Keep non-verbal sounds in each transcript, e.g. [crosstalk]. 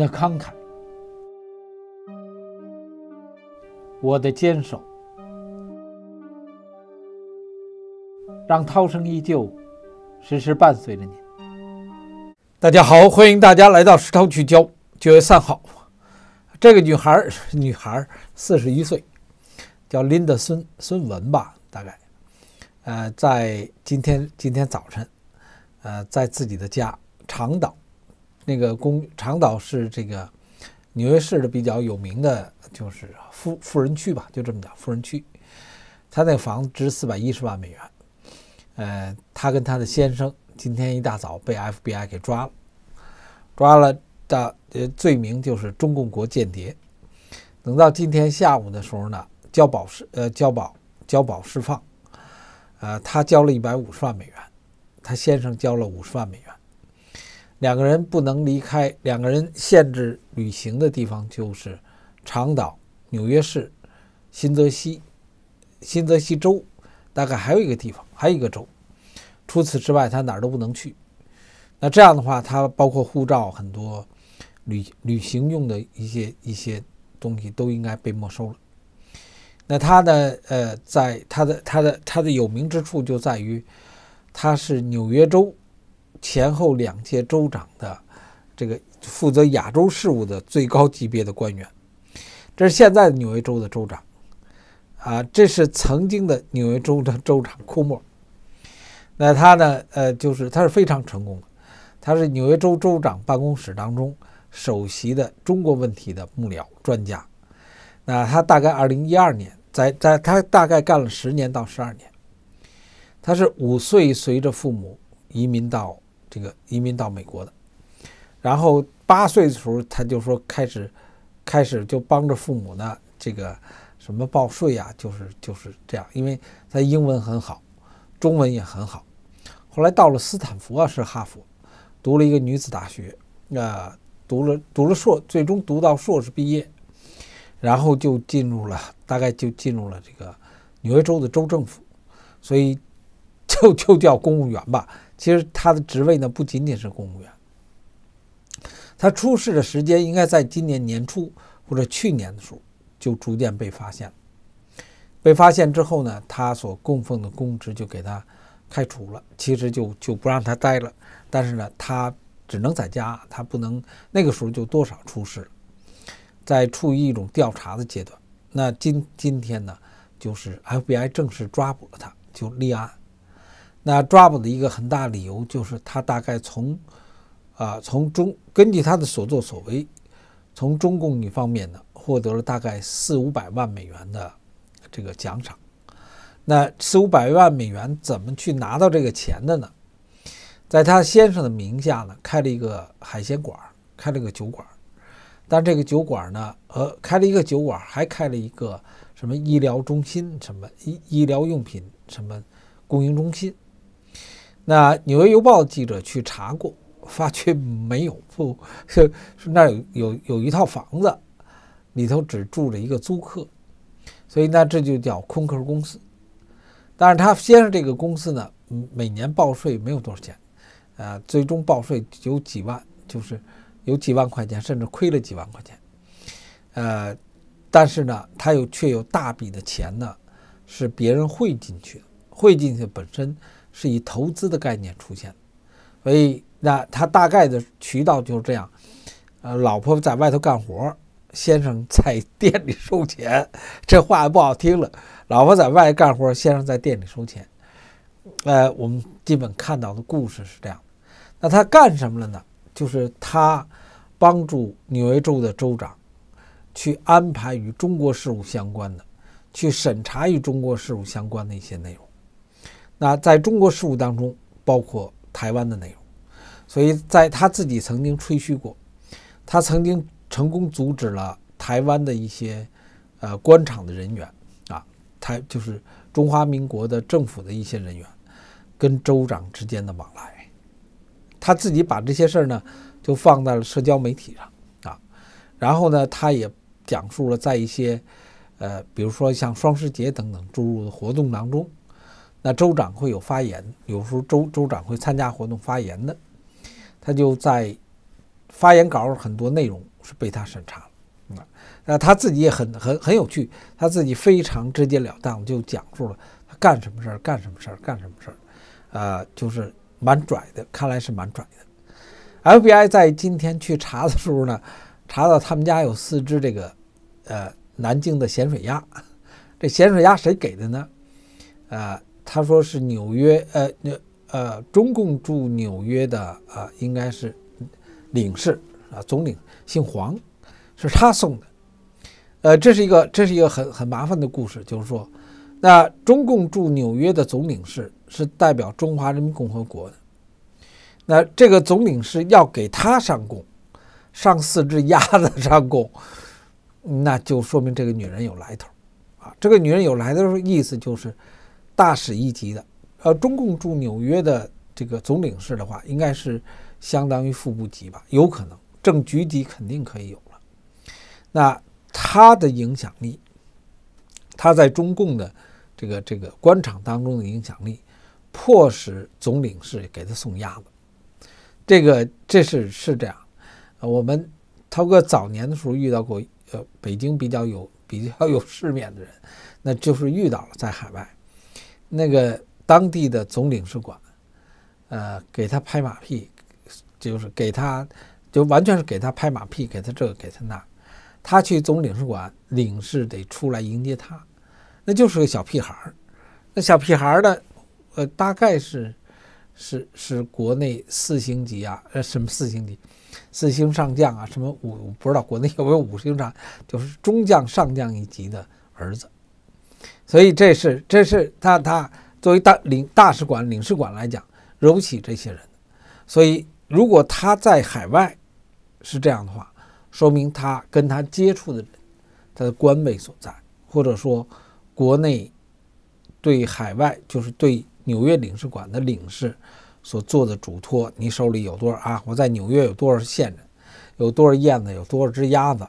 的慷慨，我的坚守，让涛声依旧，时时伴随着你。大家好，欢迎大家来到石涛聚焦。九月三号，这个女孩，[laughs] 女孩四十一岁，叫林德孙孙文吧，大概。呃，在今天今天早晨，呃，在自己的家长岛。那个公长岛是这个纽约市的比较有名的就是富富人区吧，就这么讲富人区。他那房子值四百一十万美元，呃，他跟他的先生今天一大早被 FBI 给抓了，抓了的呃罪名就是中共国间谍。等到今天下午的时候呢，交保释呃交保交保释放，呃，他交了一百五十万美元，他先生交了五十万美元。两个人不能离开，两个人限制旅行的地方就是长岛、纽约市、新泽西、新泽西州，大概还有一个地方，还有一个州。除此之外，他哪儿都不能去。那这样的话，他包括护照、很多旅旅行用的一些一些东西都应该被没收了。那他呢？呃，在他的他的他的有名之处就在于，他是纽约州。前后两届州长的这个负责亚洲事务的最高级别的官员，这是现在的纽约州的州长，啊，这是曾经的纽约州的州长库莫。那他呢，呃，就是他是非常成功的，他是纽约州州长办公室当中首席的中国问题的幕僚专家。那他大概二零一二年，在在他大概干了十年到十二年，他是五岁随着父母移民到。这个移民到美国的，然后八岁的时候，他就说开始，开始就帮着父母呢，这个什么报税呀，就是就是这样。因为他英文很好，中文也很好。后来到了斯坦福，啊，是哈佛，读了一个女子大学，啊，读了读了硕，最终读到硕士毕业，然后就进入了，大概就进入了这个纽约州的州政府，所以就就叫公务员吧。其实他的职位呢不仅仅是公务员，他出事的时间应该在今年年初或者去年的时候就逐渐被发现，被发现之后呢，他所供奉的公职就给他开除了，其实就就不让他待了，但是呢，他只能在家，他不能那个时候就多少出事，在处于一种调查的阶段。那今今天呢，就是 FBI 正式抓捕了他，就立案。那抓捕的一个很大理由就是，他大概从，啊，从中根据他的所作所为，从中共一方面呢，获得了大概四五百万美元的这个奖赏。那四五百万美元怎么去拿到这个钱的呢？在他先生的名下呢，开了一个海鲜馆，开了个酒馆。但这个酒馆呢，呃，开了一个酒馆，还开了一个什么医疗中心，什么医医疗用品，什么供应中心。那《纽约邮报》记者去查过，发觉没有，不，那儿有有有一套房子，里头只住着一个租客，所以那这就叫空壳公司。但是他先生这个公司呢，每年报税没有多少钱，呃，最终报税有几万，就是有几万块钱，甚至亏了几万块钱，呃，但是呢，他有却有大笔的钱呢，是别人汇进去，汇进去本身。是以投资的概念出现的，所以那他大概的渠道就是这样，呃，老婆在外头干活，先生在店里收钱，这话不好听了。老婆在外干活，先生在店里收钱。呃，我们基本看到的故事是这样。那他干什么了呢？就是他帮助纽约州的州长去安排与中国事务相关的，去审查与中国事务相关的一些内容。那在中国事务当中，包括台湾的内容，所以在他自己曾经吹嘘过，他曾经成功阻止了台湾的一些，呃，官场的人员啊，台就是中华民国的政府的一些人员，跟州长之间的往来，他自己把这些事儿呢，就放在了社交媒体上啊，然后呢，他也讲述了在一些，呃，比如说像双十节等等注入活动当中。那州长会有发言，有时候州州长会参加活动发言的，他就在发言稿很多内容是被他审查了。啊，他自己也很很很有趣，他自己非常直截了当就讲述了他干什么事儿干什么事儿干什么事儿，呃，就是蛮拽的，看来是蛮拽的。FBI 在今天去查的时候呢，查到他们家有四只这个呃南京的咸水鸭，这咸水鸭谁给的呢？呃。他说是纽约，呃，那呃，中共驻纽约的啊，应该是领事啊，总领姓黄，是他送的，呃，这是一个这是一个很很麻烦的故事，就是说，那中共驻纽约的总领事是代表中华人民共和国的，那这个总领事要给他上供，上四只鸭子上供，那就说明这个女人有来头，啊，这个女人有来的意思就是。大使一级的，呃，中共驻纽约的这个总领事的话，应该是相当于副部级吧？有可能正局级肯定可以有了。那他的影响力，他在中共的这个这个官场当中的影响力，迫使总领事给他送鸭子。这个这是是这样。我们涛哥早年的时候遇到过，呃，北京比较有比较有世面的人，那就是遇到了在海外。那个当地的总领事馆，呃，给他拍马屁，就是给他，就完全是给他拍马屁，给他这个，给他那。他去总领事馆，领事得出来迎接他，那就是个小屁孩儿。那小屁孩儿呢，呃，大概是是是国内四星级啊，呃，什么四星级，四星上将啊，什么五，不知道国内有没有五星上，就是中将、上将一级的儿子。所以这是这是他他作为大领大使馆领事馆来讲惹不起这些人，所以如果他在海外是这样的话，说明他跟他接触的人，他的官位所在，或者说国内对海外就是对纽约领事馆的领事所做的嘱托，你手里有多少啊？我在纽约有多少线人，有多少燕子，有多少只鸭子。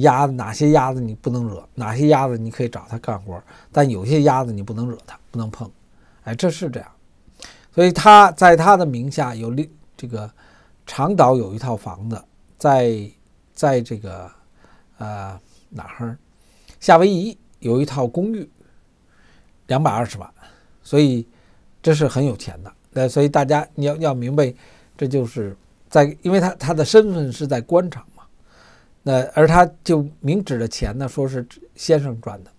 鸭子哪些鸭子你不能惹，哪些鸭子你可以找他干活，但有些鸭子你不能惹他，不能碰。哎，这是这样。所以他在他的名下有六这个长岛有一套房子，在在这个呃哪儿？夏威夷有一套公寓，两百二十万，所以这是很有钱的。那所以大家你要要明白，这就是在，因为他他的身份是在官场。那而他就明指着钱呢，说是先生赚的，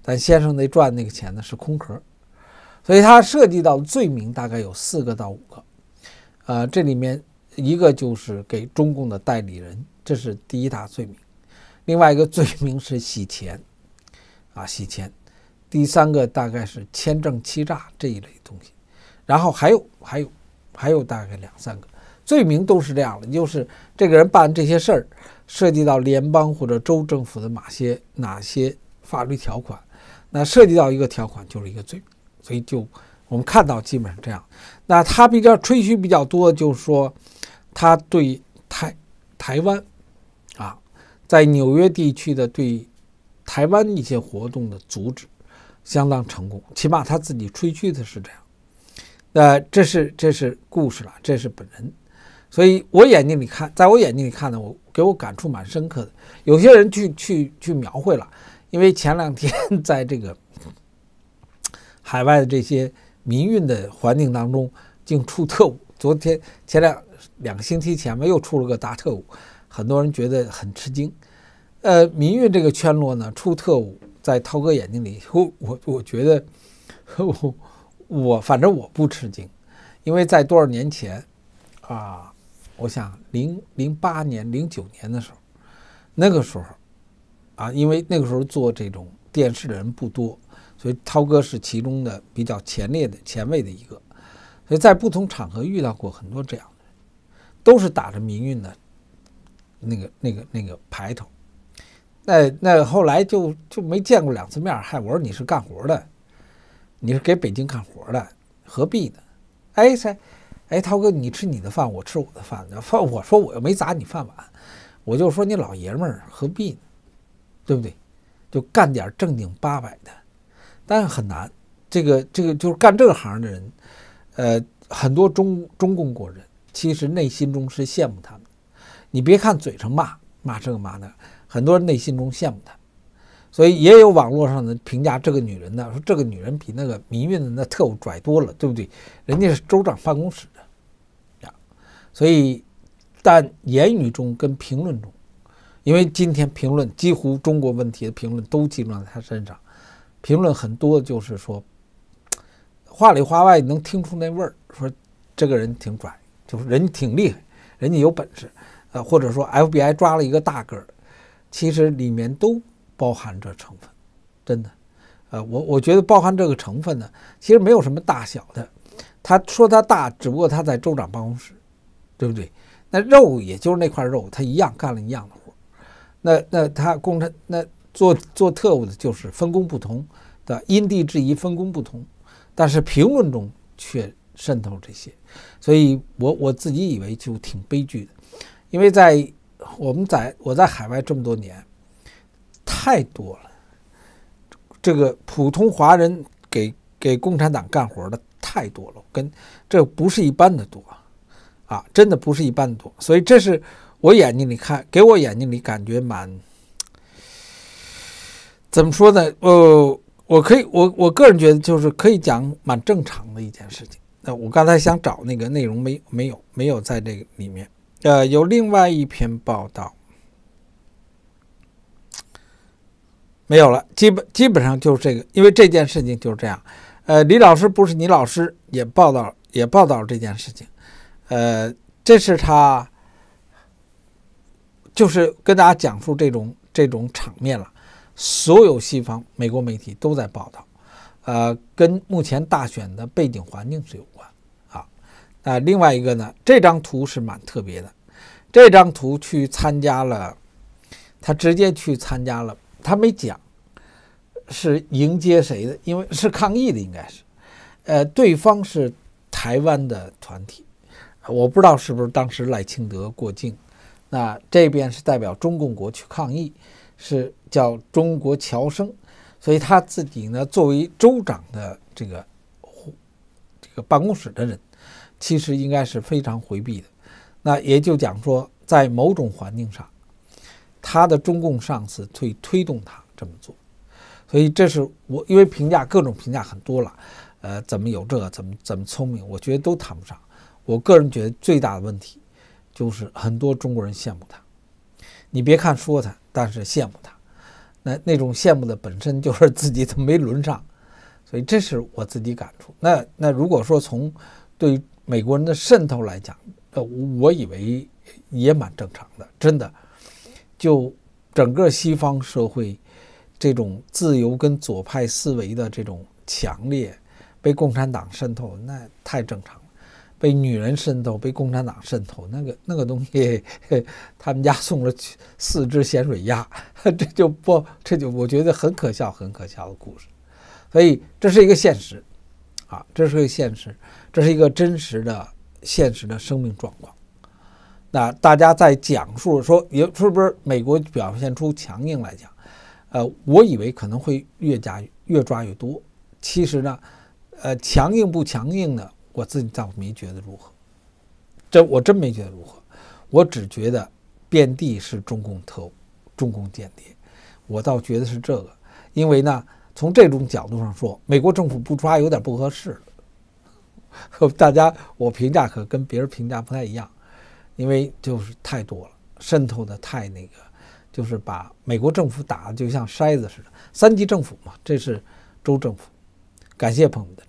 但先生那赚那个钱呢是空壳，所以他涉及到罪名大概有四个到五个，呃，这里面一个就是给中共的代理人，这是第一大罪名，另外一个罪名是洗钱，啊洗钱，第三个大概是签证欺诈这一类东西，然后还有还有还有大概两三个罪名都是这样的，就是这个人办这些事儿。涉及到联邦或者州政府的哪些哪些法律条款？那涉及到一个条款就是一个罪，所以就我们看到基本上这样。那他比较吹嘘比较多，就是说他对台台湾啊，在纽约地区的对台湾一些活动的阻止相当成功，起码他自己吹嘘的是这样。那这是这是故事了，这是本人。所以我眼睛里看，在我眼睛里看呢，我。给我感触蛮深刻的，有些人去去去描绘了，因为前两天在这个海外的这些民运的环境当中，竟出特务。昨天前两两个星期前面又出了个大特务，很多人觉得很吃惊。呃，民运这个圈落呢出特务，在涛哥眼睛里，我我我觉得 [laughs] 我反正我不吃惊，因为在多少年前啊。我想，零零八年、零九年的时候，那个时候，啊，因为那个时候做这种电视的人不多，所以涛哥是其中的比较前列的、前卫的一个。所以在不同场合遇到过很多这样的人，都是打着民运的，那个、那个、那个牌头。那那后来就就没见过两次面。嗨，我说你是干活的，你是给北京干活的，何必呢？哎，噻。哎，涛哥，你吃你的饭，我吃我的饭。饭，我说我又没砸你饭碗，我就说你老爷们儿何必呢？对不对？就干点正经八百的，但很难。这个这个就是干这行的人，呃，很多中中共国人其实内心中是羡慕他们。你别看嘴上骂骂这个骂那，很多人内心中羡慕他。所以也有网络上的评价，这个女人呢，说这个女人比那个民运的那特务拽多了，对不对？人家是州长办公室。所以，但言语中跟评论中，因为今天评论几乎中国问题的评论都集中在他身上，评论很多就是说，话里话外能听出那味儿，说这个人挺拽，就是人挺厉害，人家有本事，呃，或者说 FBI 抓了一个大个儿，其实里面都包含着成分，真的，呃，我我觉得包含这个成分呢，其实没有什么大小的，他说他大，只不过他在州长办公室。对不对？那肉也就是那块肉，他一样干了一样的活那那他共产那做做特务的，就是分工不同的，因地制宜，分工不同。但是评论中却渗透这些，所以我我自己以为就挺悲剧的，因为在我们在我在海外这么多年，太多了，这个普通华人给给共产党干活的太多了，跟这不是一般的多。啊，真的不是一般多，所以这是我眼睛里看，给我眼睛里感觉蛮怎么说呢？呃，我可以，我我个人觉得就是可以讲蛮正常的一件事情。那我刚才想找那个内容没没有没有在这个里面，呃，有另外一篇报道没有了，基本基本上就是这个，因为这件事情就是这样。呃，李老师不是你老师，也报道也报道了这件事情。呃，这是他，就是跟大家讲述这种这种场面了。所有西方美国媒体都在报道，呃，跟目前大选的背景环境是有关。啊，呃，另外一个呢，这张图是蛮特别的。这张图去参加了，他直接去参加了，他没讲是迎接谁的，因为是抗议的，应该是，呃，对方是台湾的团体。我不知道是不是当时赖清德过境，那这边是代表中共国去抗议，是叫中国侨生，所以他自己呢作为州长的这个这个办公室的人，其实应该是非常回避的。那也就讲说，在某种环境上，他的中共上司推推动他这么做，所以这是我因为评价各种评价很多了，呃，怎么有这个，怎么怎么聪明，我觉得都谈不上。我个人觉得最大的问题，就是很多中国人羡慕他。你别看说他，但是羡慕他，那那种羡慕的本身就是自己都没轮上，所以这是我自己感触。那那如果说从对美国人的渗透来讲，呃，我以为也蛮正常的，真的。就整个西方社会这种自由跟左派思维的这种强烈被共产党渗透，那太正常。被女人渗透，被共产党渗透，那个那个东西，他们家送了四只咸水鸭，这就不，这就我觉得很可笑，很可笑的故事。所以这是一个现实，啊，这是一个现实，这是一个真实的现实的生命状况。那大家在讲述说，也是不是美国表现出强硬来讲，呃，我以为可能会越加越抓越多，其实呢，呃，强硬不强硬呢？我自己倒没觉得如何，这我真没觉得如何，我只觉得遍地是中共特务、中共间谍，我倒觉得是这个。因为呢，从这种角度上说，美国政府不抓有点不合适了。[laughs] 大家我评价可跟别人评价不太一样，因为就是太多了，渗透的太那个，就是把美国政府打的就像筛子似的。三级政府嘛，这是州政府。感谢朋友们。